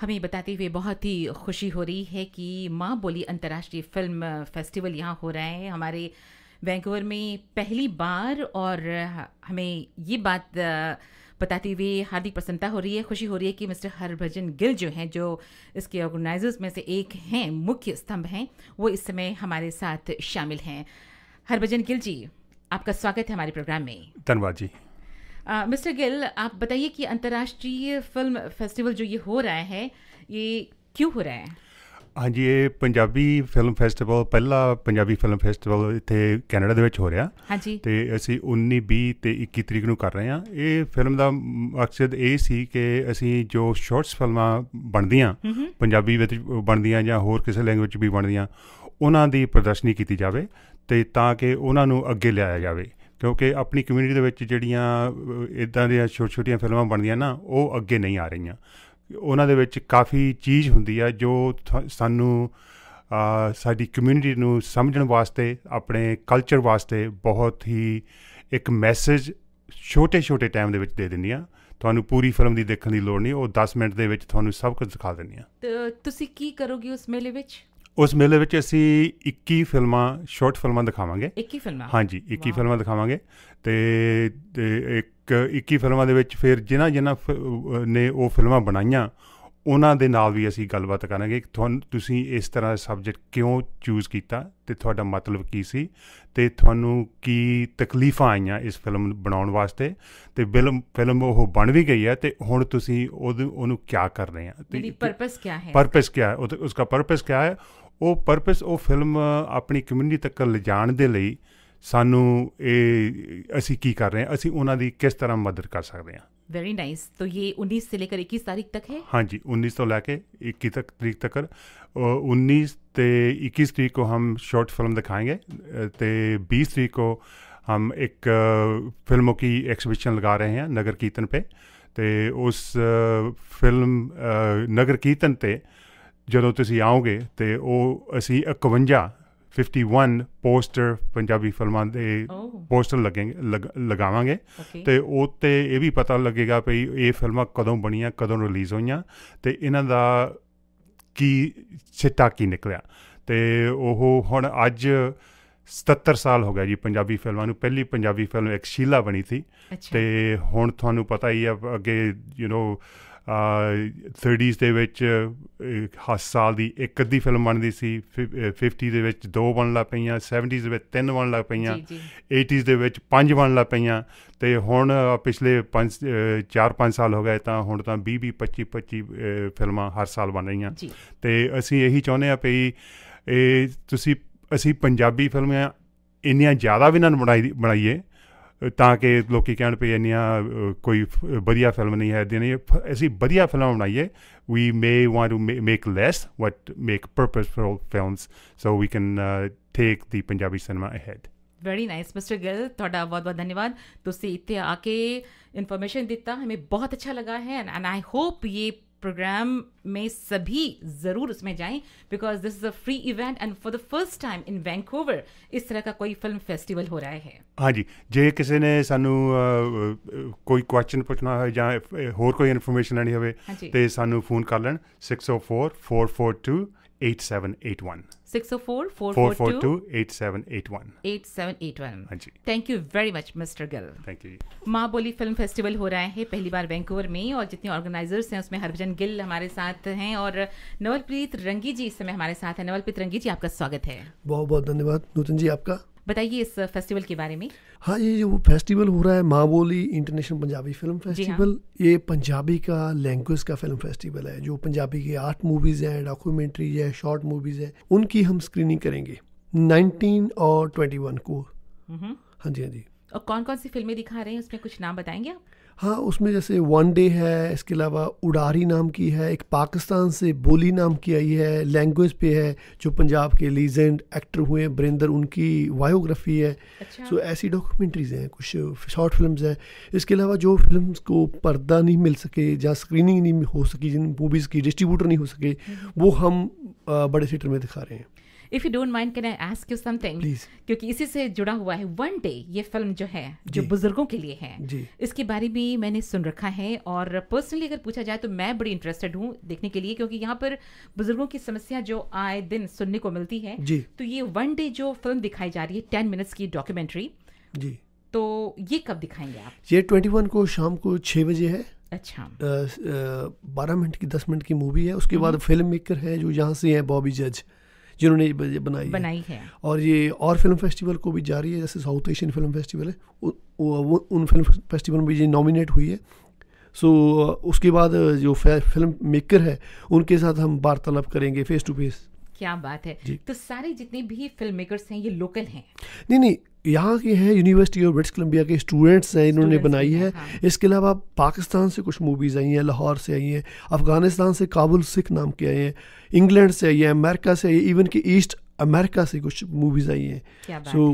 हमें बताते हुए बहुत ही खुशी हो रही है कि माँ बोली अंतर्राष्ट्रीय फिल्म फेस्टिवल यहाँ हो रहा है हमारे वैंकूवर में पहली बार और हमें ये बात बताते हुए हार्दिक प्रसन्नता हो रही है खुशी हो रही है कि मिस्टर हरभजन गिल जो हैं जो इसके ऑर्गेनाइजर्स में से एक हैं मुख्य स्तंभ हैं वो इस समय हमारे साथ शामिल हैं हरभजन गिल जी आपका स्वागत है हमारे प्रोग्राम में धन्यवाद जी मिस्टर गिल आप बताइए कि अंतर्राष्ट्रीय फिल्म फेस्टिवल जो ये हो रहा है ये क्यों हो रहा है ਹਾਂਜੀ ਇਹ ਪੰਜਾਬੀ ਫਿਲਮ ਫੈਸਟੀਵਲ ਪਹਿਲਾ ਪੰਜਾਬੀ ਫਿਲਮ ਫੈਸਟੀਵਲ ਇੱਥੇ ਕੈਨੇਡਾ ਦੇ ਵਿੱਚ ਹੋ ਰਿਹਾ ਹਾਂਜੀ ਤੇ ਅਸੀਂ 19 20 ਤੇ 21 ਤਰੀਕ ਨੂੰ ਕਰ ਰਹੇ ਹਾਂ ਇਹ ਫਿਲਮ ਦਾ ਮਕਸਦ ਇਹ ਸੀ ਕਿ ਅਸੀਂ ਜੋ ਸ਼ਾਰਟਸ ਫਿਲਮਾਂ ਬਣਦੀਆਂ ਪੰਜਾਬੀ ਵਿੱਚ ਬਣਦੀਆਂ ਜਾਂ ਹੋਰ ਕਿਸੇ ਲੈਂਗੁਏਜ ਵਿੱਚ ਵੀ ਬਣਦੀਆਂ ਉਹਨਾਂ ਦੀ ਪ੍ਰਦਰਸ਼ਨੀ ਕੀਤੀ ਜਾਵੇ ਤੇ ਤਾਂ ਕਿ ਉਹਨਾਂ ਨੂੰ ਅੱਗੇ ਲਿਆਇਆ ਜਾਵੇ ਕਿਉਂਕਿ ਆਪਣੀ ਕਮਿਊਨਿਟੀ ਦੇ ਵਿੱਚ ਜਿਹੜੀਆਂ ਇਦਾਂ ਦੀਆਂ ਛੋਟੀਆਂ-ਛੋਟੀਆਂ ਫਿਲਮਾਂ ਬਣਦੀਆਂ ਨਾ ਉਹ ਅੱਗੇ ਨਹੀਂ ਆ ਰਹੀਆਂ ਉਹਨਾਂ ਦੇ ਵਿੱਚ ਕਾਫੀ ਚੀਜ਼ ਹੁੰਦੀ ਆ ਜੋ ਸਾਨੂੰ ਸਾਡੀ ਕਮਿਊਨਿਟੀ ਨੂੰ ਸਮਝਣ ਵਾਸਤੇ ਆਪਣੇ ਕਲਚਰ ਵਾਸਤੇ ਬਹੁਤ ਹੀ ਇੱਕ ਮੈਸੇਜ ਛੋਟੇ-ਛੋਟੇ ਟਾਈਮ ਦੇ ਵਿੱਚ ਦੇ ਦਿੰਦੀਆਂ ਤੁਹਾਨੂੰ ਪੂਰੀ ਫਿਲਮ ਦੀ ਦੇਖਣ ਦੀ ਲੋੜ ਨਹੀਂ ਉਹ 10 ਮਿੰਟ ਦੇ ਵਿੱਚ ਤੁਹਾਨੂੰ ਸਭ ਕੁਝ ਦਿਖਾ ਦਿੰਦੀਆਂ ਤੁਸੀਂ ਕੀ ਕਰੋਗੇ ਉਸ ਮੇਲੇ ਵਿੱਚ ਉਸ ਮੇਲੇ ਵਿੱਚ ਅਸੀਂ 21 ਫਿਲਮਾਂ ਸ਼ਾਰਟ ਫਿਲਮਾਂ ਦਿਖਾਵਾਂਗੇ 21 ਫਿਲਮਾਂ ਹਾਂਜੀ 21 ਫਿਲਮਾਂ ਦਿਖਾਵਾਂਗੇ ਤੇ ਇੱਕ 21 ਫਿਲਮਾਂ ਦੇ ਵਿੱਚ ਫਿਰ ਜਿਨ੍ਹਾਂ ਜਿਨ੍ਹਾਂ ਨੇ ਉਹ ਫਿਲਮਾਂ ਬਣਾਈਆਂ ਉਹਨਾਂ ਦੇ ਨਾਲ ਵੀ ਅਸੀਂ ਗੱਲਬਾਤ ਕਰਾਂਗੇ ਕਿ ਤੁਹਾਨੂੰ ਤੁਸੀਂ ਇਸ ਤਰ੍ਹਾਂ ਦਾ ਸਬਜੈਕਟ ਕਿਉਂ ਚੂਜ਼ ਕੀਤਾ ਤੇ ਤੁਹਾਡਾ ਮਤਲਬ ਕੀ ਸੀ ਤੇ ਤੁਹਾਨੂੰ ਕੀ ਤਕਲੀਫਾਂ ਆਈਆਂ ਇਸ ਫਿਲਮ ਨੂੰ ਬਣਾਉਣ ਵਾਸਤੇ ਤੇ ਫਿਲਮ ਫਿਲਮ ਉਹ ਬਣ ਵੀ ਗਈ ਹੈ ਤੇ ਹੁਣ ਤੁਸੀਂ ਉਹਨੂੰ ਕੀ ਕਰ ਰਹੇ ਆ ਤੇ ਪਰਪਸ ਕੀ ਹੈ ਪਰਪਸ ਕੀ ਹੈ ਦਾ ਪਰਪਸ ਕੀ ਹੈ ਉਹ ਪਰਪਸ ਉਹ ਫਿਲਮ ਆਪਣੀ ਕਮਿਊਨਿਟੀ ਤੱਕ ਲਿਜਾਣ ਦੇ ਲਈ ਸਾਨੂੰ ਇਹ ਅਸੀਂ ਕੀ ਕਰ ਰਹੇ ਹਾਂ ਅਸੀਂ ਉਹਨਾਂ ਦੀ ਕਿਸ ਤਰ੍ਹਾਂ ਮਦਦ ਕਰ ਸਕਦੇ ਹਾਂ ਵੈਰੀ ਨਾਈਸ ਤੋਂ ਇਹ 19 ਤੋਂ ਲੈ ਕੇ 21 ਤਾਰੀਖ ਤੱਕ ਹੈ ਹਾਂਜੀ 19 ਤੋਂ ਲੈ ਕੇ 21 ਤੱਕ ਤਰੀਕ ਤੱਕ 19 ਤੇ 21 ਤਰੀਕ ਨੂੰ ਹਮ ਸ਼ਾਰਟ ਫਿਲਮ ਦਿਖਾਏਗੇ ਤੇ 20 ਤਰੀਕ ਨੂੰ ਹਮ ਇੱਕ ਫਿਲਮੋ ਕੀ ਐਕਸੀਬਿਸ਼ਨ ਲਗਾ ਰਹੇ ਹਾਂ ਨਗਰ ਕੀਰਤਨ ਤੇ ਤੇ ਉਸ ਫਿਲਮ ਨਗਰ ਕੀਰਤਨ ਤੇ ਜਦੋਂ ਤੁਸੀਂ ਆਓਗੇ ਤੇ ਉਹ ਅਸੀਂ 51 51 ਪੋਸਟਰ ਪੰਜਾਬੀ ਫਿਲਮਾਂ ਦੇ ਪੋਸਟਰ ਲੱਗेंगे ਲਗਾਵਾਂਗੇ ਤੇ ਉੱਤੇ ਇਹ ਵੀ ਪਤਾ ਲੱਗੇਗਾ ਭਈ ਇਹ ਫਿਲਮਾਂ ਕਦੋਂ ਬਣੀਆਂ ਕਦੋਂ ਰਿਲੀਜ਼ ਹੋਈਆਂ ਤੇ ਇਹਨਾਂ ਦਾ ਕੀ ਚਿੱਟਾ ਕੀ ਨਿਕਲਿਆ ਤੇ ਉਹ ਹੁਣ ਅੱਜ 77 ਸਾਲ ਹੋ ਗਿਆ ਜੀ ਪੰਜਾਬੀ ਫਿਲਮਾਂ ਨੂੰ ਪਹਿਲੀ ਪੰਜਾਬੀ ਫਿਲਮ ਇੱਕ ਸ਼ੀਲਾ ਬਣੀ ਸੀ ਤੇ ਹੁਣ ਤੁਹਾਨੂੰ ਪਤਾ ਹੀ ਆ ਅੱਗੇ ਯੂ نو 30s ਦੇ ਵਿੱਚ ਹਰ ਸਾਲ ਦੀ ਇੱਕ ਅੱਧੀ ਫਿਲਮ ਬਣਦੀ ਸੀ 50 ਦੇ ਵਿੱਚ ਦੋ ਬਣ ਲਾ ਪਈਆਂ 70s ਦੇ ਵਿੱਚ ਤਿੰਨ ਬਣ ਲਾ ਪਈਆਂ 80s ਦੇ ਵਿੱਚ ਪੰਜ ਬਣ ਲਾ ਪਈਆਂ ਤੇ ਹੁਣ ਪਿਛਲੇ 5 4-5 ਸਾਲ ਹੋ ਗਏ ਤਾਂ ਹੁਣ ਤਾਂ 20 20 25 25 ਫਿਲਮਾਂ ਹਰ ਸਾਲ ਬਣ ਰਹੀਆਂ ਤੇ ਅਸੀਂ ਇਹੀ ਚਾਹੁੰਦੇ ਆ ਭਈ ਇਹ ਤੁਸੀਂ ਅਸੀਂ ਪੰਜਾਬੀ ਫਿਲਮਾਂ ਇੰਨੀਆਂ ਜ਼ਿਆਦਾ ਵੀ ਨਾ ਬਣਾਈਏ ਤਾਂ ਕਿ ਲੋਕੀ ਕਹਿਣ ਪਈ ਇੰਨੀਆਂ ਕੋਈ ਵਧੀਆ ਫਿਲਮ ਨਹੀਂ ਹੈ ਦਿਨੇ ਅਸੀਂ ਵਧੀਆ ਫਿਲਮ ਬਣਾਈਏ we may want to ma make less, but make purposeful films so we can uh, take the Punjabi cinema ahead. Very nice mister Gill ਤੁਹਾਡਾ ਬਹੁਤ-ਬਹੁਤ ਧੰਨਵਾਦ ਤੁਸੀਂ ਇੱਥੇ ਆ ਕੇ ਇਨਫੋਰਮੇਸ਼ਨ ਦਿੱਤਾ ਹਮੇ ਬਹੁਤ ਅੱਛਾ ਲੱਗਾ ਹੈ ਐਂਡ ਆਈ ਹੋਪ ਇਹ प्रोग्राम में सभी ज़रूर उसमें जाएं because this is a free event and for the first time in Vancouver ਇਸ ਤਰ੍ਹਾਂ ਦਾ ਕੋਈ ਫਿਲਮ ਫੈਸਟੀਵਲ ਹੋ ਰਿਹਾ ਹੈ ਹਾਂਜੀ ਜੇ ਕਿਸੇ ਨੇ ਸਾਨੂੰ ਕੋਈ ਕੁਐਸਚਨ ਪੁੱਛਣਾ ਹੋਵੇ ਜਾਂ ਹੋਰ ਕੋਈ ਇਨਫੋਰਮੇਸ਼ਨ ਲੈਣੀ ਹੋਵੇ ਤੇ ਸਾਨੂੰ ਫੋਨ ਕਰ ਲੈਣ 604442 8781 604 442 8781 8781 जी thank you very much mister Gill thank you माँ बोली फिल्म फेस्टिवल हो रहा है पहली बार वैंकूवर में और जितने ऑर्गेनाइजर्स हैं उसमें हरभजन गिल हमारे साथ हैं और नवलप्रीत रंगी जी इस समय हमारे साथ हैं नवलप्रीत रंगी जी आपका स्वागत है बहुत बहुत धन्यवाद नूतन जी आपका बताइए इस फेस्टिवल के बारे में हाँ ये जो फेस्टिवल हो रहा है बोली इंटरनेशनल पंजाबी फिल्म फेस्टिवल हाँ। ये पंजाबी का लैंग्वेज का फिल्म फेस्टिवल है जो पंजाबी के आर्ट मूवीज हैं डॉक्यूमेंट्रीज है शॉर्ट मूवीज है उनकी हम स्क्रीनिंग करेंगे नाइनटीन और ट्वेंटी वन को हम्म। हाँ जी हाँ जी और कौन कौन सी फिल्में दिखा रहे हैं उसमें कुछ नाम बताएंगे आप हाँ उसमें जैसे वन डे है इसके अलावा उडारी नाम की है एक पाकिस्तान से बोली नाम की आई है लैंग्वेज पे है जो पंजाब के लीजेंड एक्टर हुए हैं बरेंद्र उनकी बायोग्राफी है अच्छा। सो ऐसी डॉक्यूमेंट्रीज हैं कुछ शॉर्ट फिल्म्स हैं इसके अलावा जो फिल्म को पर्दा नहीं मिल सके जहाँ स्क्रीनिंग नहीं हो सकी जिन मूवीज़ की डिस्ट्रीब्यूटर नहीं हो सके हम्म। वो हम बड़े थिएटर में दिखा रहे हैं if you don't mind can I ask you something क्योंकि इसी से जुड़ा हुआ है वन डे ये फिल्म जो है जो बुजुर्गों के लिए है इसके बारे में मैंने सुन रखा है और पर्सनली अगर पूछा जाए तो मैं बड़ी इंटरेस्टेड हूँ देखने के लिए क्योंकि यहाँ पर बुजुर्गों की समस्या जो आए दिन सुनने को मिलती है तो ये वन डे जो फिल्म दिखाई जा रही है टेन मिनट्स की डॉक्यूमेंट्री जी तो ये कब दिखाएंगे आप ये ट्वेंटी वन को शाम को छः बजे है अच्छा बारह मिनट की दस मिनट की मूवी है उसके हम्म। बाद फिल्म मेकर है जो यहाँ से है बॉबी जज जिन्होंने बनाई बनाई है, है। और ये और फिल्म फेस्टिवल को भी जा रही है जैसे साउथ एशियन फिल्म फेस्टिवल है उ, उ, उन फिल्म फेस्टिवल में ये नॉमिनेट हुई है सो so, उसके बाद जो फिल्म मेकर है उनके साथ हम वार्तालाप करेंगे फेस टू फेस क्या बात है तो सारे जितने भी फिल्म मेकर्स हैं ये लोकल हैं नहीं नहीं यहाँ के हैं यूनिवर्सिटी ऑफ ब्रिटिश कोलम्बिया के स्टूडेंट्स हैं इन्होंने बनाई है हाँ। इसके अलावा पाकिस्तान से कुछ मूवीज़ आई हैं लाहौर से आई हैं अफ़गानिस्तान से काबुल सिख नाम के आए हैं इंग्लैंड से आई हैं अमेरिका से आई है इवन कि ईस्ट अमेरिका से कुछ मूवीज़ आई हैं सो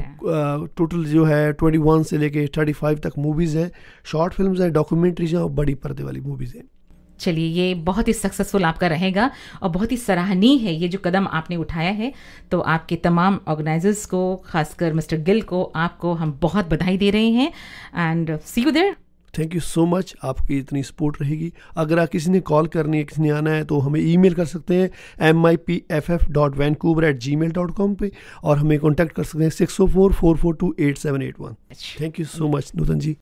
टोटल uh, जो है ट्वेंटी वन से लेके थर्टी फाइव तक मूवीज़ हैं शॉर्ट फिल्म हैं डॉक्यूमेंट्रीज हैं और बड़ी पर्दे वाली मूवीज़ हैं चलिए ये बहुत ही सक्सेसफुल आपका रहेगा और बहुत ही सराहनीय है ये जो कदम आपने उठाया है तो आपके तमाम ऑर्गेनाइजर्स को खासकर मिस्टर गिल को आपको हम बहुत बधाई दे रहे हैं and see you there thank you so much आपकी इतनी सपोर्ट रहेगी अगर आप किसी ने कॉल करनी है किसी ने आना है तो हमें ईमेल कर सकते हैं M I P F F dot Vancouver at Gmail dot com पर और हमें कॉन्टैक्ट कर सकते हैं six O four four four two eight seven eight one thank you so much Nutan ji